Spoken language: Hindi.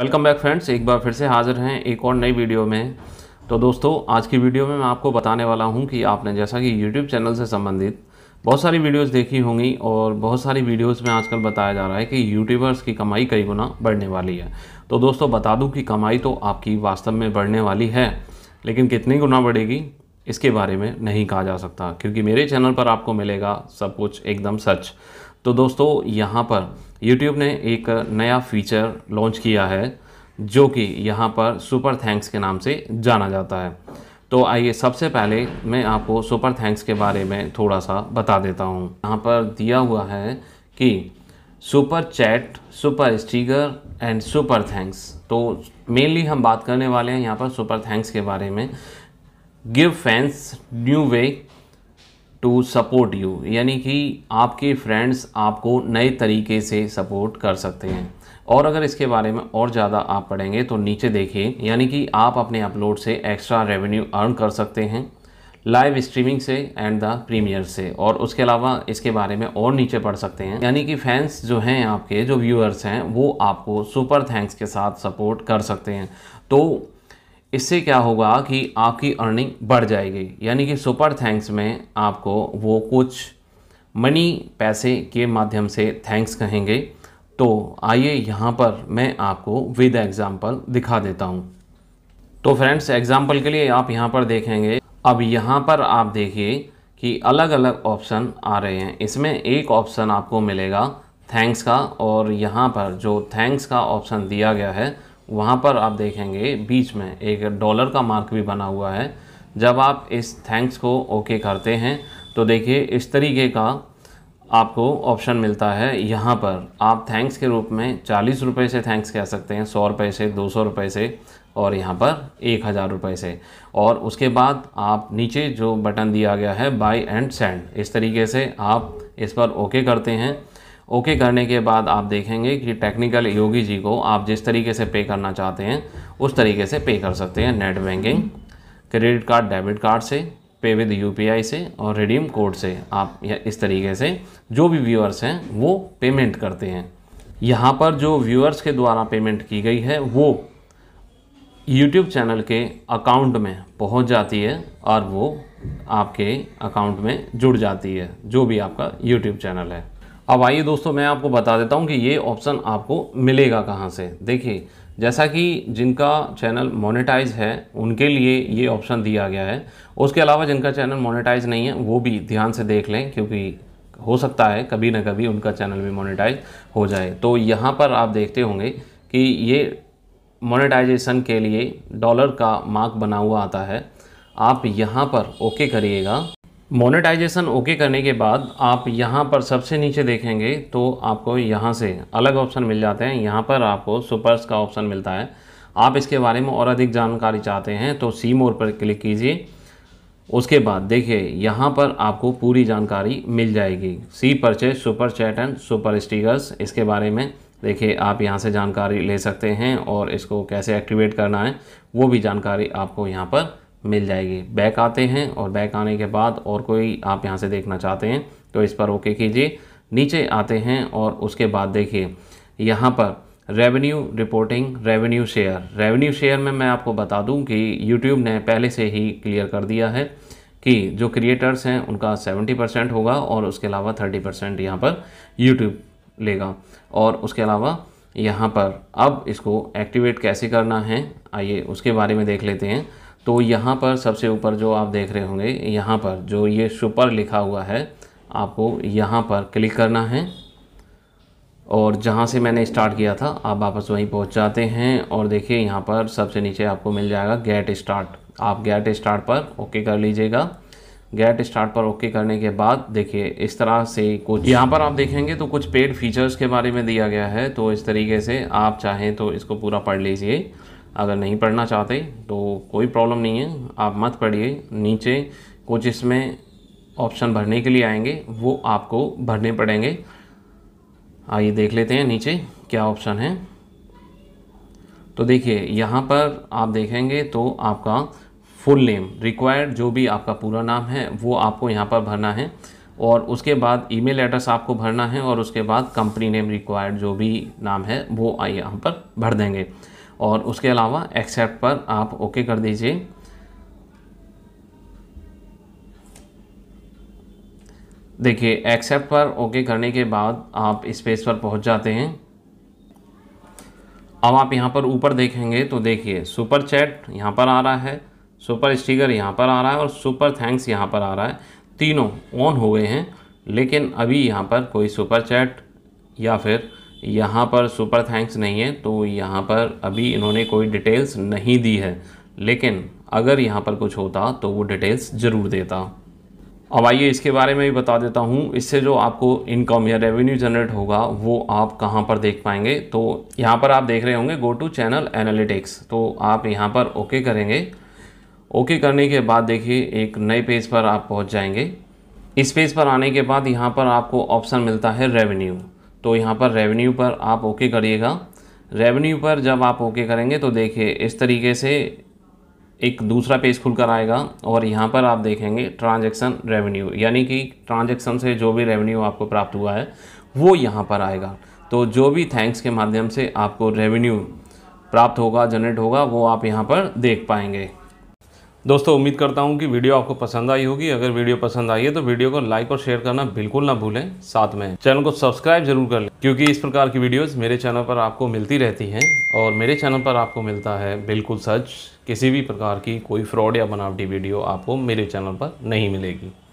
वेलकम बैक फ्रेंड्स एक बार फिर से हाज़िर हैं एक और नई वीडियो में तो दोस्तों आज की वीडियो में मैं आपको बताने वाला हूं कि आपने जैसा कि यूट्यूब चैनल से संबंधित बहुत सारी वीडियोस देखी होंगी और बहुत सारी वीडियोस में आजकल बताया जा रहा है कि यूट्यूबर्स की कमाई कई गुना बढ़ने वाली है तो दोस्तों बता दूँ कि कमाई तो आपकी वास्तव में बढ़ने वाली है लेकिन कितनी गुना बढ़ेगी इसके बारे में नहीं कहा जा सकता क्योंकि मेरे चैनल पर आपको मिलेगा सब कुछ एकदम सच तो दोस्तों यहाँ पर यूट्यूब ने एक नया फीचर लॉन्च किया है जो कि यहाँ पर सुपर थैंक्स के नाम से जाना जाता है तो आइए सबसे पहले मैं आपको सुपर थैंक्स के बारे में थोड़ा सा बता देता हूँ यहाँ पर दिया हुआ है कि super chat super sticker and super thanks तो मेनली हम बात करने वाले हैं यहाँ पर सुपर थैंक्स के बारे में give fans new way to support you यानी कि आपके फ्रेंड्स आपको नए तरीके से सपोर्ट कर सकते हैं और अगर इसके बारे में और ज़्यादा आप पढ़ेंगे तो नीचे देखिए यानी कि आप अपने अपलोड से एक्स्ट्रा रेवेन्यू अर्न कर सकते हैं लाइव स्ट्रीमिंग से एंड द प्रीमियर से और उसके अलावा इसके बारे में और नीचे पढ़ सकते हैं यानी कि फैंस जो हैं आपके जो व्यूअर्स हैं वो आपको सुपर थैंक्स के साथ सपोर्ट कर सकते हैं तो इससे क्या होगा कि आपकी अर्निंग बढ़ जाएगी यानी कि सुपर थैंक्स में आपको वो कुछ मनी पैसे के माध्यम से थैंक्स कहेंगे तो आइए यहाँ पर मैं आपको विद एग्ज़ाम्पल दिखा देता हूँ तो फ्रेंड्स एग्ज़ाम्पल के लिए आप यहाँ पर देखेंगे अब यहाँ पर आप देखिए कि अलग अलग ऑप्शन आ रहे हैं इसमें एक ऑप्शन आपको मिलेगा थैंक्स का और यहाँ पर जो थैंक्स का ऑप्शन दिया गया है वहाँ पर आप देखेंगे बीच में एक डॉलर का मार्क भी बना हुआ है जब आप इस थैंक्स को ओके करते हैं तो देखिए इस तरीके का आपको ऑप्शन मिलता है यहाँ पर आप थैंक्स के रूप में चालीस रुपये से थैंक्स कह सकते हैं सौ रुपये से दो सौ रुपये से और यहाँ पर एक हज़ार रुपये से और उसके बाद आप नीचे जो बटन दिया गया है बाय एंड सेंड इस तरीके से आप इस पर ओके करते हैं ओके करने के बाद आप देखेंगे कि टेक्निकल योगी जी को आप जिस तरीके से पे करना चाहते हैं उस तरीके से पे कर सकते हैं net banking credit card debit card से पे विद यू से और रिडीम कोड से आप इस तरीके से जो भी व्यूअर्स हैं वो पेमेंट करते हैं यहाँ पर जो व्यूअर्स के द्वारा पेमेंट की गई है वो यूट्यूब चैनल के अकाउंट में पहुँच जाती है और वो आपके अकाउंट में जुड़ जाती है जो भी आपका यूट्यूब चैनल है अब आइए दोस्तों मैं आपको बता देता हूँ कि ये ऑप्शन आपको मिलेगा कहाँ से देखिए जैसा कि जिनका चैनल मोनेटाइज है उनके लिए ये ऑप्शन दिया गया है उसके अलावा जिनका चैनल मोनेटाइज नहीं है वो भी ध्यान से देख लें क्योंकि हो सकता है कभी ना कभी उनका चैनल भी मोनेटाइज हो जाए तो यहाँ पर आप देखते होंगे कि ये मोनेटाइजेशन के लिए डॉलर का मार्क बना हुआ आता है आप यहाँ पर ओके करिएगा मोनेटाइजेशन ओके करने के बाद आप यहाँ पर सबसे नीचे देखेंगे तो आपको यहाँ से अलग ऑप्शन मिल जाते हैं यहाँ पर आपको सुपर्स का ऑप्शन मिलता है आप इसके बारे में और अधिक जानकारी चाहते हैं तो सी मोर पर क्लिक कीजिए उसके बाद देखिए यहाँ पर आपको पूरी जानकारी मिल जाएगी सी purchase super chat and super stickers इसके बारे में देखिए आप यहाँ से जानकारी ले सकते हैं और इसको कैसे एक्टिवेट करना है वो भी जानकारी आपको यहाँ पर मिल जाएगी बैक आते हैं और बैक आने के बाद और कोई आप यहाँ से देखना चाहते हैं तो इस पर ओके कीजिए नीचे आते हैं और उसके बाद देखिए यहाँ पर revenue reporting revenue share revenue share में मैं आपको बता दूं कि यूट्यूब ने पहले से ही क्लियर कर दिया है कि जो क्रिएटर्स हैं उनका 70 परसेंट होगा और उसके अलावा 30 परसेंट यहाँ पर यूट्यूब लेगा और उसके अलावा यहाँ पर अब इसको एक्टिवेट कैसे करना है आइए उसके बारे में देख लेते हैं तो यहाँ पर सबसे ऊपर जो आप देख रहे होंगे यहाँ पर जो ये सुपर लिखा हुआ है आपको यहाँ पर क्लिक करना है और जहाँ से मैंने स्टार्ट किया था आप वापस वहीं पहुँच जाते हैं और देखिए यहाँ पर सबसे नीचे आपको मिल जाएगा गेट स्टार्ट आप गेट स्टार्ट पर ओके कर लीजिएगा गेट स्टार्ट पर ओके करने के बाद देखिए इस तरह से कुछ यहाँ पर आप देखेंगे तो कुछ पेड फीचर्स के बारे में दिया गया है तो इस तरीके से आप चाहें तो इसको पूरा पढ़ लीजिए अगर नहीं पढ़ना चाहते तो कोई प्रॉब्लम नहीं है आप मत पढ़िए नीचे कुछ इसमें ऑप्शन भरने के लिए आएंगे वो आपको भरने पड़ेंगे आइए देख लेते हैं नीचे क्या ऑप्शन है तो देखिए यहाँ पर आप देखेंगे तो आपका फुल नेम रिक्वायर्ड जो भी आपका पूरा नाम है वो आपको यहाँ पर भरना है और उसके बाद ईमेल एड्रेस आपको भरना है और उसके बाद कंपनी नेम रिक्वायर्ड जो भी नाम है वो आइए यहाँ पर भर देंगे और उसके अलावा एक्सेप्ट पर आप ओके कर दीजिए देखिए एक्सेप्ट पर ओके करने के बाद आप इस पेज पर पहुंच जाते हैं अब आप यहाँ पर ऊपर देखेंगे तो देखिए सुपर चैट यहाँ पर आ रहा है सुपर स्टिकर यहाँ पर आ रहा है और सुपर थैंक्स यहाँ पर आ रहा है तीनों ऑन हो गए हैं लेकिन अभी यहाँ पर कोई सुपर चैट या फिर यहाँ पर सुपर थैंक्स नहीं है तो यहाँ पर अभी इन्होंने कोई डिटेल्स नहीं दी है लेकिन अगर यहाँ पर कुछ होता तो वो डिटेल्स ज़रूर देता अब आइए इसके बारे में भी बता देता हूँ इससे जो आपको इनकम या रेवेन्यू जनरेट होगा वो आप कहाँ पर देख पाएंगे तो यहाँ पर आप देख रहे होंगे गो टू चैनल एनालिटिक्स तो आप यहाँ पर ओके करेंगे ओके करने के बाद देखिए एक नए पेज पर आप पहुँच जाएंगे इस पेज पर आने के बाद यहाँ पर आपको ऑप्शन मिलता है रेवेन्यू तो यहाँ पर रेवेन्यू पर आप ओके करिएगा रेवेन्यू पर जब आप ओके करेंगे तो देखिए इस तरीके से एक दूसरा पेज खुल कर आएगा और यहाँ पर आप देखेंगे ट्रांजैक्शन रेवेन्यू यानी कि ट्रांजैक्शन से जो भी रेवेन्यू आपको प्राप्त हुआ है वो यहाँ पर आएगा तो जो भी थैंक्स के माध्यम से आपको रेवेन्यू प्राप्त होगा जनरेट होगा वो आप यहाँ पर देख पाएंगे दोस्तों उम्मीद करता हूँ कि वीडियो आपको पसंद आई होगी अगर वीडियो पसंद आई है तो वीडियो को लाइक और शेयर करना बिल्कुल ना भूलें साथ में चैनल को सब्सक्राइब जरूर कर लें क्योंकि इस प्रकार की वीडियोस मेरे चैनल पर आपको मिलती रहती हैं और मेरे चैनल पर आपको मिलता है बिल्कुल सच किसी भी प्रकार की कोई फ्रॉड या बनावटी वीडियो आपको मेरे चैनल पर नहीं मिलेगी